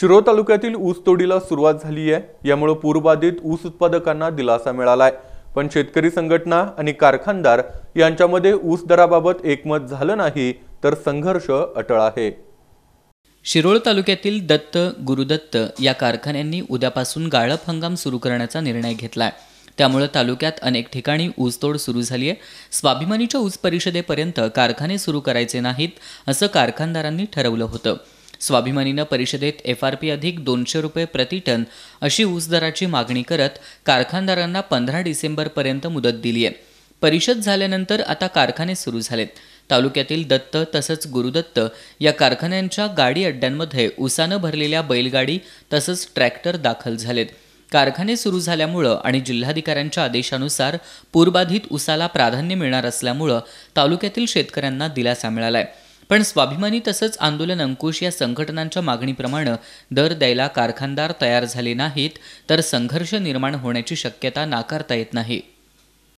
शिरोळ तालुक्यातील ऊस तोडीला सुरुवात झाली आहे यामुळे पूरबाधित ऊस उत्पादकांना दिलासा मिळालाय पण शेतकरी संघटना आणि कारखानदार यांच्यामध्ये ऊस दराबाबत एकमत झालं नाही तर संघर्ष अटळ आहे शिरोळ तालुक्यातील दत्त गुरुदत्त या कारखान्यांनी उद्यापासून गाळप हंगाम सुरू करण्याचा निर्णय घेतला त्यामुळे तालुक्यात अनेक ठिकाणी ऊसतोड सुरू झाली आहे स्वाभिमानीच्या ऊस परिषदेपर्यंत कारखाने सुरू करायचे नाहीत असं कारखानदारांनी ठरवलं होतं स्वाभिमानीनं परिषदेत एफ आर पी अधिक दोनशे रुपये प्रतिटन अशी ऊस दराची मागणी करत कारखानदारांना पंधरा डिसेंबरपर्यंत मुदत दिली आहे परिषद झाल्यानंतर आता कारखाने सुरू झालेत तालुक्यातील दत्त तसंच गुरुदत्त या कारखान्यांच्या गाडी अड्ड्यांमध्ये उसानं भरलेल्या बैलगाडी तसंच ट्रॅक्टर दाखल झालेत कारखाने सुरू झाल्यामुळं आणि जिल्हाधिकाऱ्यांच्या आदेशानुसार पूरबाधित उसाला प्राधान्य मिळणार असल्यामुळं तालुक्यातील शेतकऱ्यांना दिलासा मिळाला आहे पण स्वाभिमानी तसंच आंदोलन अंकुश या संघटनांच्या मागणीप्रमाणे दर द्यायला कारखानदार तयार झाले नाहीत तर संघर्ष निर्माण होण्याची शक्यता नाकारता येत नाही